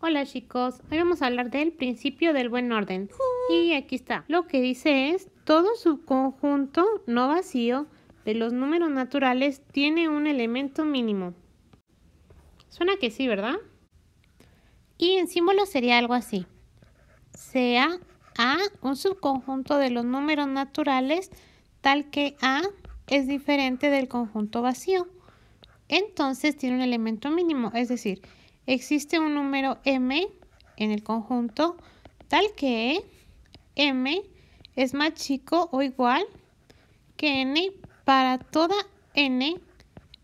Hola chicos, hoy vamos a hablar del principio del buen orden. Y aquí está. Lo que dice es, todo subconjunto no vacío de los números naturales tiene un elemento mínimo. Suena que sí, ¿verdad? Y en símbolo sería algo así. Sea A un subconjunto de los números naturales tal que A es diferente del conjunto vacío entonces tiene un elemento mínimo, es decir, existe un número m en el conjunto tal que m es más chico o igual que n para toda n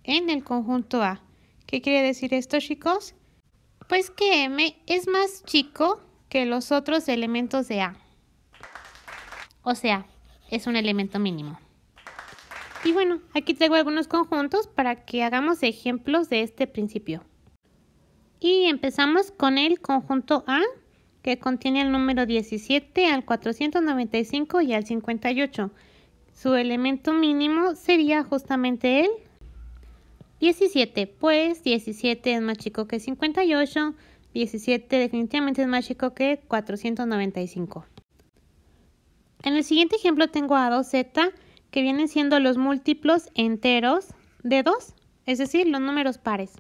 en el conjunto A. ¿Qué quiere decir esto, chicos? Pues que m es más chico que los otros elementos de A. O sea, es un elemento mínimo. Y bueno, aquí traigo algunos conjuntos para que hagamos ejemplos de este principio. Y empezamos con el conjunto A, que contiene el número 17 al 495 y al 58. Su elemento mínimo sería justamente el 17, pues 17 es más chico que 58, 17 definitivamente es más chico que 495. En el siguiente ejemplo tengo a 2Z, que vienen siendo los múltiplos enteros de 2, es decir, los números pares.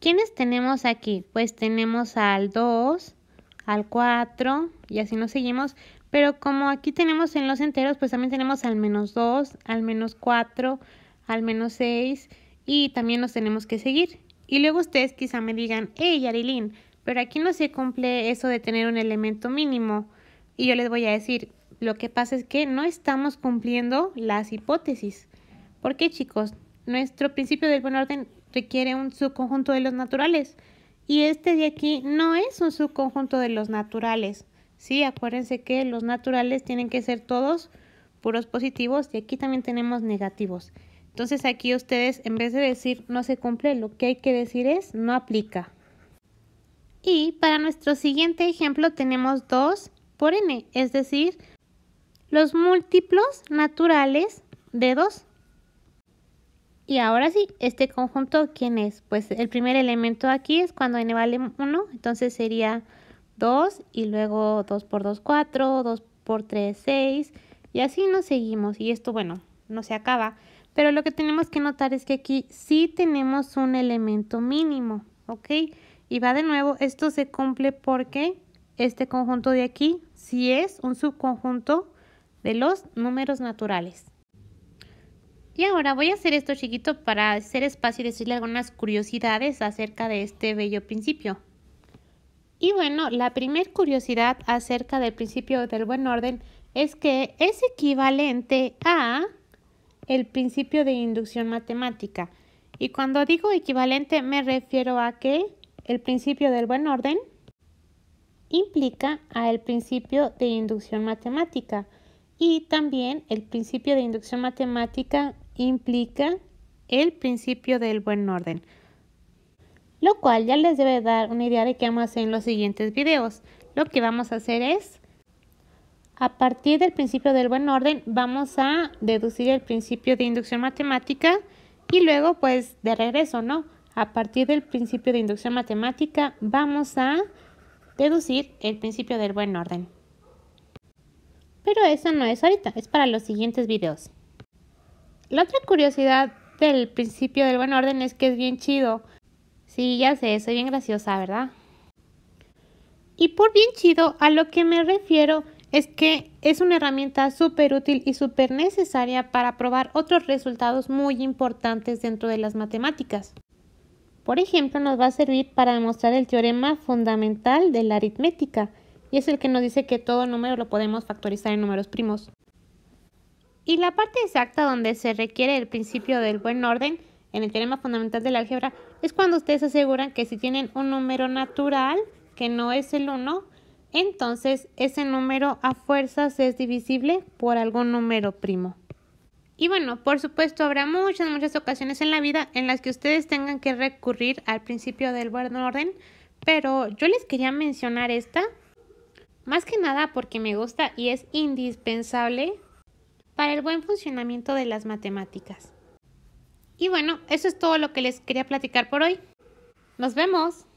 ¿Quiénes tenemos aquí? Pues tenemos al 2, al 4 y así nos seguimos. Pero como aquí tenemos en los enteros, pues también tenemos al menos 2, al menos 4, al menos 6 y también nos tenemos que seguir. Y luego ustedes quizá me digan, hey Arilín, pero aquí no se cumple eso de tener un elemento mínimo. Y yo les voy a decir, lo que pasa es que no estamos cumpliendo las hipótesis. ¿Por qué, chicos? Nuestro principio del buen orden requiere un subconjunto de los naturales. Y este de aquí no es un subconjunto de los naturales. Sí, acuérdense que los naturales tienen que ser todos puros positivos y aquí también tenemos negativos. Entonces aquí ustedes en vez de decir no se cumple, lo que hay que decir es no aplica. Y para nuestro siguiente ejemplo tenemos 2 por n, es decir, los múltiplos naturales de 2. Y ahora sí, este conjunto, ¿quién es? Pues el primer elemento aquí es cuando n vale 1, entonces sería 2 y luego 2 por 2, 4, 2 por 3, 6 y así nos seguimos. Y esto, bueno, no se acaba. Pero lo que tenemos que notar es que aquí sí tenemos un elemento mínimo, ¿ok? Y va de nuevo, esto se cumple porque este conjunto de aquí, si es un subconjunto de los números naturales. Y ahora voy a hacer esto chiquito para hacer espacio y decirle algunas curiosidades acerca de este bello principio. Y bueno, la primera curiosidad acerca del principio del buen orden es que es equivalente a el principio de inducción matemática. Y cuando digo equivalente me refiero a que el principio del buen orden implica al principio de inducción matemática. Y también el principio de inducción matemática implica el principio del buen orden, lo cual ya les debe dar una idea de qué vamos a hacer en los siguientes videos. Lo que vamos a hacer es, a partir del principio del buen orden, vamos a deducir el principio de inducción matemática y luego pues de regreso, ¿no? A partir del principio de inducción matemática vamos a deducir el principio del buen orden. Pero eso no es ahorita, es para los siguientes videos. La otra curiosidad del principio del buen orden es que es bien chido. Sí, ya sé, soy bien graciosa, ¿verdad? Y por bien chido, a lo que me refiero es que es una herramienta súper útil y súper necesaria para probar otros resultados muy importantes dentro de las matemáticas. Por ejemplo, nos va a servir para demostrar el teorema fundamental de la aritmética, y es el que nos dice que todo número lo podemos factorizar en números primos. Y la parte exacta donde se requiere el principio del buen orden en el teorema fundamental de la álgebra es cuando ustedes aseguran que si tienen un número natural que no es el 1, entonces ese número a fuerzas es divisible por algún número primo. Y bueno, por supuesto, habrá muchas, muchas ocasiones en la vida en las que ustedes tengan que recurrir al principio del buen orden, pero yo les quería mencionar esta más que nada porque me gusta y es indispensable para el buen funcionamiento de las matemáticas. Y bueno, eso es todo lo que les quería platicar por hoy. Nos vemos.